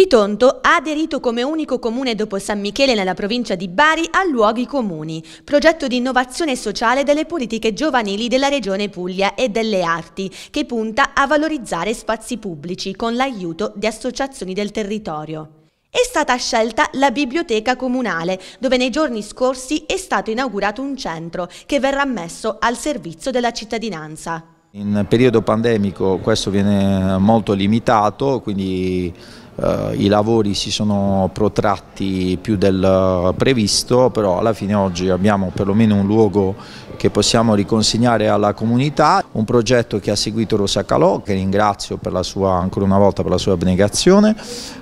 Bitonto ha aderito come unico comune dopo San Michele nella provincia di Bari a Luoghi Comuni, progetto di innovazione sociale delle politiche giovanili della regione Puglia e delle arti, che punta a valorizzare spazi pubblici con l'aiuto di associazioni del territorio. È stata scelta la biblioteca comunale, dove nei giorni scorsi è stato inaugurato un centro che verrà messo al servizio della cittadinanza. In periodo pandemico questo viene molto limitato, quindi Uh, i lavori si sono protratti più del eh, previsto, però alla fine oggi abbiamo perlomeno un luogo che possiamo riconsegnare alla comunità, un progetto che ha seguito Rosa Calò, che ringrazio sua, ancora una volta per la sua abnegazione,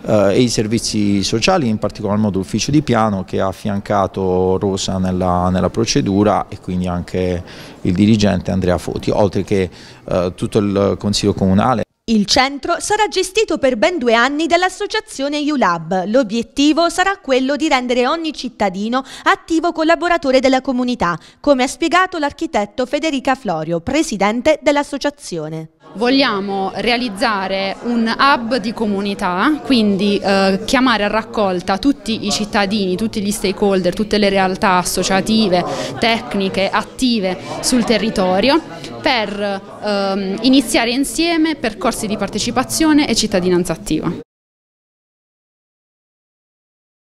uh, e i servizi sociali, in particolar modo l'ufficio di piano che ha affiancato Rosa nella, nella, procedura e quindi anche il dirigente Andrea Foti, oltre che uh, tutto il Consiglio Comunale. Il centro sarà gestito per ben due anni dall'associazione ULAB. L'obiettivo sarà quello di rendere ogni cittadino attivo collaboratore della comunità, come ha spiegato l'architetto Federica Florio, presidente dell'associazione. Vogliamo realizzare un hub di comunità, quindi eh, chiamare a raccolta tutti i cittadini, tutti gli stakeholder, tutte le realtà associative, tecniche, attive sul territorio per ehm, iniziare insieme percorsi di partecipazione e cittadinanza attiva.